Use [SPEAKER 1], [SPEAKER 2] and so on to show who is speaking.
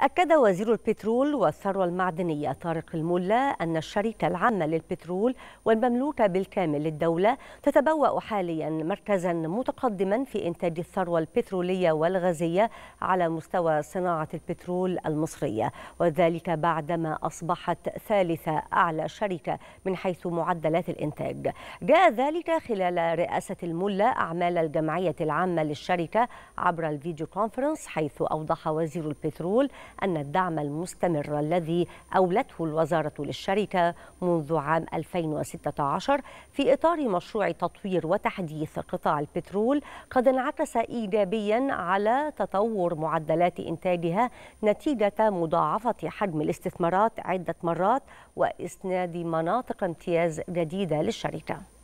[SPEAKER 1] أكد وزير البترول والثروة المعدنية طارق الملا أن الشركة العامة للبترول والمملوكة بالكامل للدولة تتبوأ حاليا مركزا متقدما في إنتاج الثروة البترولية والغازية على مستوى صناعة البترول المصرية وذلك بعدما أصبحت ثالثة أعلى شركة من حيث معدلات الإنتاج جاء ذلك خلال رئاسة الملا أعمال الجمعية العامة للشركة عبر الفيديو كونفرنس حيث أوضح وزير البترول أن الدعم المستمر الذي أولته الوزارة للشركة منذ عام 2016 في إطار مشروع تطوير وتحديث قطاع البترول قد انعكس إيجابيا على تطور معدلات إنتاجها نتيجة مضاعفة حجم الاستثمارات عدة مرات وإسناد مناطق امتياز جديدة للشركة